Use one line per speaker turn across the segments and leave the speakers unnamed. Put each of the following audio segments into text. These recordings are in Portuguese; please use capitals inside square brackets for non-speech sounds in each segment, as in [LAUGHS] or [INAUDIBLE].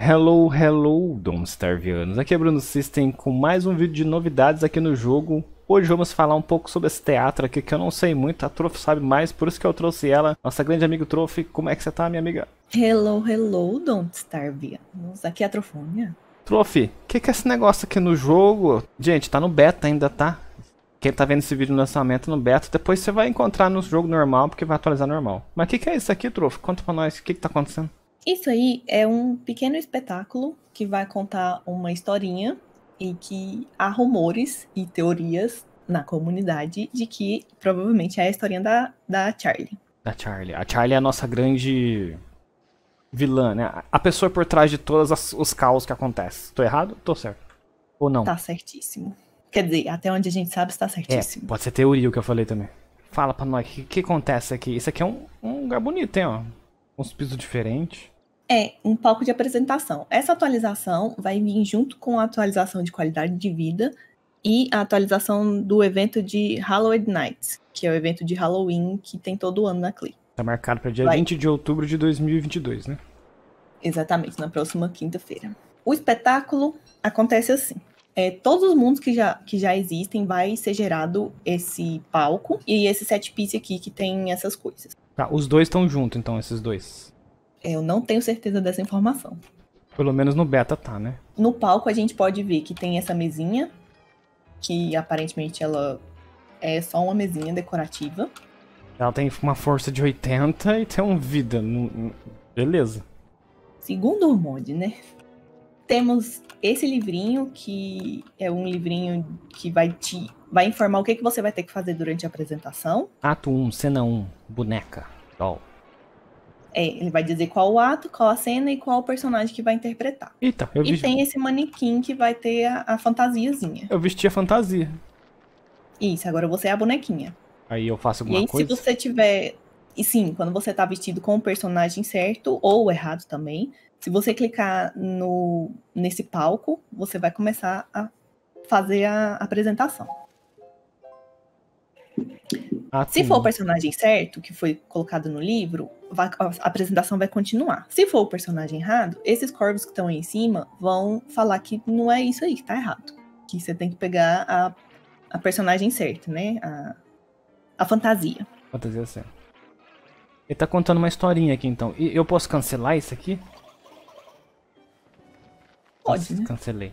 Hello, hello, Domstarvianos. Aqui é Bruno System com mais um vídeo de novidades aqui no jogo. Hoje vamos falar um pouco sobre esse teatro aqui, que eu não sei muito, a Trof sabe mais, por isso que eu trouxe ela. Nossa grande amiga Trof, como é que você tá, minha amiga?
Hello, hello, Domstarvianos. Aqui é a Trofônia.
Trof, o que, que é esse negócio aqui no jogo? Gente, tá no beta ainda, tá? Quem tá vendo esse vídeo no lançamento no beta, depois você vai encontrar no jogo normal, porque vai atualizar normal. Mas o que, que é isso aqui, Trof? Conta pra nós, o que, que tá acontecendo?
Isso aí é um pequeno espetáculo que vai contar uma historinha e que há rumores e teorias na comunidade de que provavelmente é a historinha da, da Charlie.
Da Charlie. A Charlie é a nossa grande vilã, né? A pessoa por trás de todos os caos que acontecem. Tô errado? Tô certo. Ou não? Tá
certíssimo. Quer dizer, até onde a gente sabe está é, certíssimo.
É, pode ser teoria o que eu falei também. Fala pra nós, o que, que, acontece aqui? Isso aqui é um, um lugar bonito, hein, ó. Uns pisos diferentes.
É, um palco de apresentação. Essa atualização vai vir junto com a atualização de qualidade de vida e a atualização do evento de Halloween Nights, que é o evento de Halloween que tem todo ano na Cli.
Tá marcado para dia vai. 20 de outubro de 2022, né?
Exatamente, na próxima quinta-feira. O espetáculo acontece assim. É, todos os mundos que já, que já existem vai ser gerado esse palco e esse set piece aqui que tem essas
coisas. Tá, os dois estão juntos, então, esses dois.
Eu não tenho certeza dessa informação.
Pelo menos no beta tá, né?
No palco a gente pode ver que tem essa mesinha, que aparentemente ela é só uma mesinha decorativa.
Ela tem uma força de 80 e tem um vida. Beleza.
Segundo o mod, né? temos esse livrinho, que é um livrinho que vai te vai informar o que, que você vai ter que fazer durante a apresentação.
Ato 1, cena 1, boneca, doll.
É, ele vai dizer qual o ato, qual a cena e qual o personagem que vai interpretar. Eita, eu e tem esse manequim que vai ter a, a fantasiazinha.
Eu vesti a fantasia.
Isso, agora você é a bonequinha.
Aí eu faço alguma e aí, coisa?
se você tiver e sim, quando você está vestido com o personagem certo ou errado também, se você clicar no nesse palco, você vai começar a fazer a apresentação. Ah, se for o personagem certo, que foi colocado no livro, a apresentação vai continuar. Se for o personagem errado, esses corvos que estão aí em cima vão falar que não é isso aí, que tá errado. Que você tem que pegar a, a personagem certa, né? A, a fantasia.
Fantasia certa. Ele tá contando uma historinha aqui, então. E eu posso cancelar isso aqui? Pode, né? Cancelei.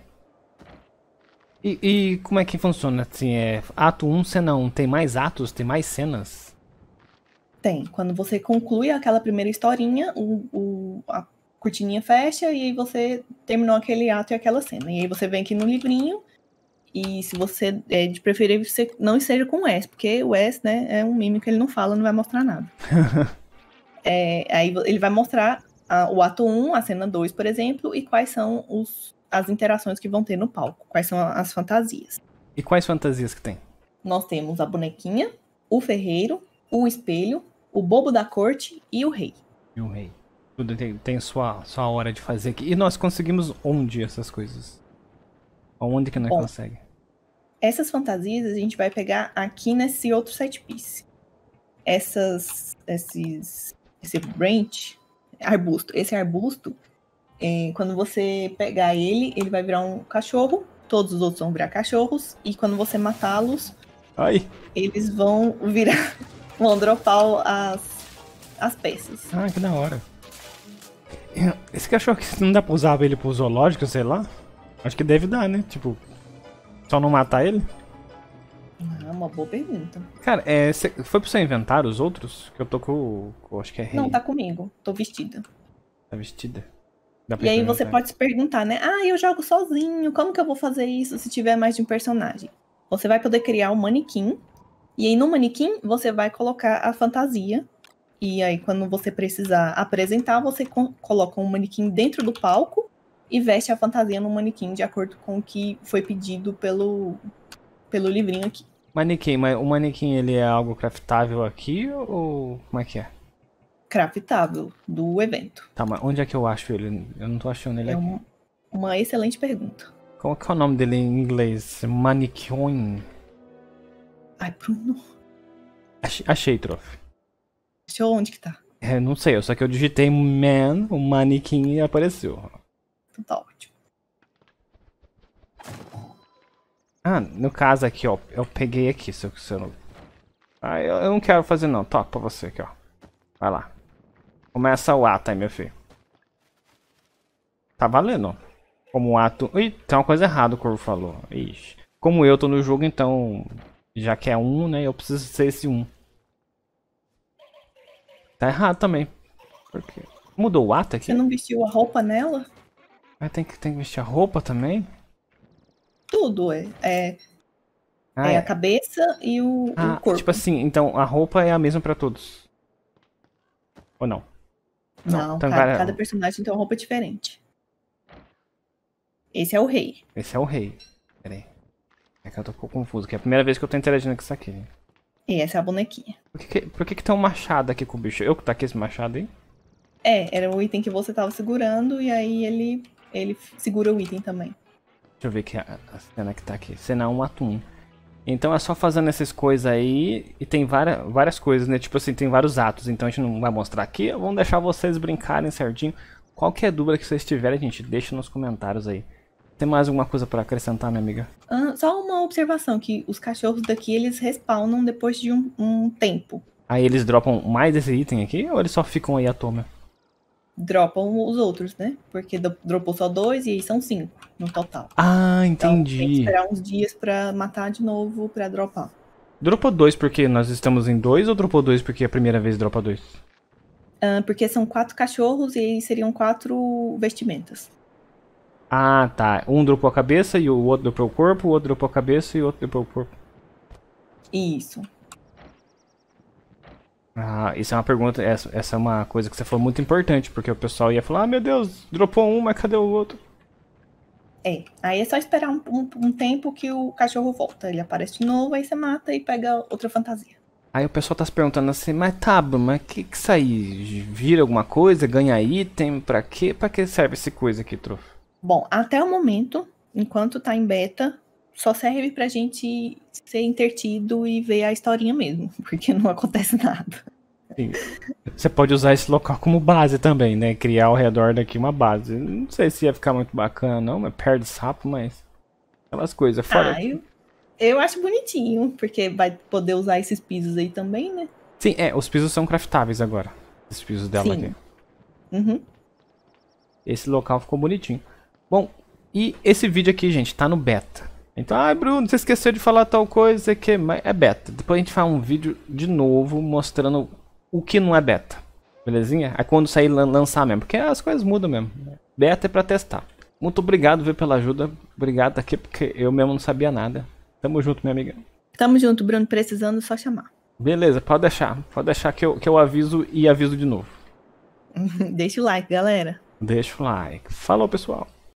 E, e, como é que funciona? Assim, é ato 1, um, cena 1. Um. Tem mais atos? Tem mais cenas?
Tem. Quando você conclui aquela primeira historinha, o, o, a cortininha fecha e aí você terminou aquele ato e aquela cena. E aí você vem aqui no livrinho e se você é de preferir, você não esteja com o S, porque o S, né, é um mímico. que ele não fala, não vai mostrar nada. [LAUGHS] É, aí ele vai mostrar a, o ato 1, a cena 2, por exemplo, e quais são os, as interações que vão ter no palco, quais são as fantasias.
E quais fantasias que tem?
Nós temos a bonequinha, o ferreiro, o espelho, o bobo da corte e o rei.
E o rei. Tudo tem, tem sua, sua hora de fazer aqui. E nós conseguimos onde essas coisas? Onde que nós Bom, consegue?
Essas fantasias a gente vai pegar aqui nesse outro set piece. Essas, esses esse branch, arbusto, esse arbusto, é, quando você pegar ele, ele vai virar um cachorro, todos os outros vão virar cachorros, e quando você matá-los, eles vão virar, [LAUGHS] vão dropar as, as peças.
Ah, que da hora. Esse cachorro aqui, não dá pra usar ele pro zoológico, sei lá? Acho que deve dar, né? Tipo, só não matar ele?
uma boa pergunta.
Cara, é, cê, foi pro seu inventário os outros? Que eu tô com. com acho que é rei. Não, tá
comigo. Tô vestida.
Tá vestida? e aí você pode
se perguntar, né? Ah, eu jogo sozinho, como que eu vou fazer isso se tiver mais de um personagem? Você vai poder criar um manequim, e aí no manequim você vai colocar a fantasia. E aí, quando você precisar apresentar, você coloca um manequim dentro do palco e veste a fantasia no manequim de acordo com o que foi pedido pelo, pelo livrinho aqui.
Manequim, mas o manequim ele é algo craftável aqui ou como é que é?
Craftável do evento.
Tá, mas onde é que eu acho ele? Eu não tô achando ele é aqui. Um,
uma excelente pergunta.
Qual é que é o nome dele em inglês? Manequim. Ai, Bruno. Achei, achei Trof. Achou onde que tá? É, não sei, só que eu digitei man, o manequim e apareceu. Então tá ótimo. Ah, no caso aqui, ó. Eu peguei aqui, se eu, se eu não... Ah, eu, eu, não quero fazer não. top pra você aqui, ó. Vai lá. Começa o ato aí, meu filho. Tá valendo, Como o ato... Ih, tem uma coisa errada o Corvo falou. Ixi. Como eu tô no jogo, então... Já que é um, né? Eu preciso ser esse um. Tá errado também. Por quê? Mudou o ato aqui? Você não vestiu a roupa nela? Ah, tem que, tem que vestir a roupa também? Tudo, é. é... Ah, é, é. a
cabeça e o, ah, o, corpo.
Tipo assim, então a roupa é a mesma para todos. Ou não? Não, não cada, cada, cada,
personagem tem uma roupa diferente. Esse é o rei.
Esse é o rei. Peraí. É que eu tô um pouco confuso, que é a primeira vez que eu tô interagindo com isso aqui. Né?
E essa é a bonequinha.
Por que, por que, que tem um machado aqui com o bicho? Eu que tá aqui esse machado aí?
É, era o item que você tava segurando e aí ele, ele segura o item também.
Deixa eu ver que a, a cena que tá aqui. Cena 1, ato 1. Então é só fazendo essas coisas aí e tem várias, várias coisas, né? Tipo assim, tem vários atos, então a gente não vai mostrar aqui. Vamos deixar vocês brincarem certinho. Qualquer é dúvida que vocês tiverem, gente, deixa nos comentários aí. Tem mais alguma coisa para acrescentar, minha amiga?
Ah, só uma observação, que os cachorros daqui, eles respawnam depois de um, um tempo.
Aí eles dropam mais esse item aqui ou eles só ficam aí à
dropam os outros, né? Porque dropou só dois e aí são cinco no total.
Ah, entendi. Então, tem que esperar
uns dias pra matar de novo pra dropar.
Dropou dois porque nós estamos em dois ou dropou dois porque é a primeira vez dropa dois?
Ah, porque são quatro cachorros e seriam quatro vestimentas.
Ah, tá. Um dropou a cabeça e o outro dropou o corpo, o outro dropou a cabeça e o outro dropou o corpo. Isso. Ah, isso é uma pergunta, essa, essa é uma coisa que você falou muito importante, porque o pessoal ia falar, ah, meu Deus, dropou um, mas cadê o outro?
É, aí é só esperar um, um, um tempo que o cachorro volta, ele aparece de novo, aí você mata e pega outra fantasia.
Aí o pessoal tá se perguntando assim, mas tá, mas que que isso Vira alguma coisa, ganha item, pra quê? Pra que serve essa coisa aqui, Trofo?
Bom, até o momento, enquanto tá em beta, só serve pra gente ser intertido e ver a historinha mesmo, [LAUGHS] porque não acontece nada.
Sim. Você pode usar esse local como base também, né? Criar ao redor daqui uma base. Não sei se ia ficar muito bacana, não, mas perde sapo, mas. Aquelas coisas fora. Ah, eu,
eu acho bonitinho, porque vai poder usar esses pisos aí também, né?
Sim, é, os pisos são craftáveis agora. Os pisos dela Sim. aqui. Uhum. Esse local ficou bonitinho. Bom, e esse vídeo aqui, gente, tá no beta. Então, ai ah, Bruno, você esqueceu de falar tal coisa, que mas é beta. Depois a gente faz um vídeo de novo mostrando o que não é beta. Belezinha? Aí quando sair lançar mesmo, porque as coisas mudam mesmo. Beta é pra testar. Muito obrigado, viu, pela ajuda. Obrigado aqui, porque eu mesmo não sabia nada. Tamo junto, minha amiga.
Tamo junto, Bruno. Precisando, só chamar.
Beleza, pode deixar. Pode deixar que eu, que eu aviso e aviso de novo.
[LAUGHS] Deixa o like, galera.
Deixa o like. Falou, pessoal.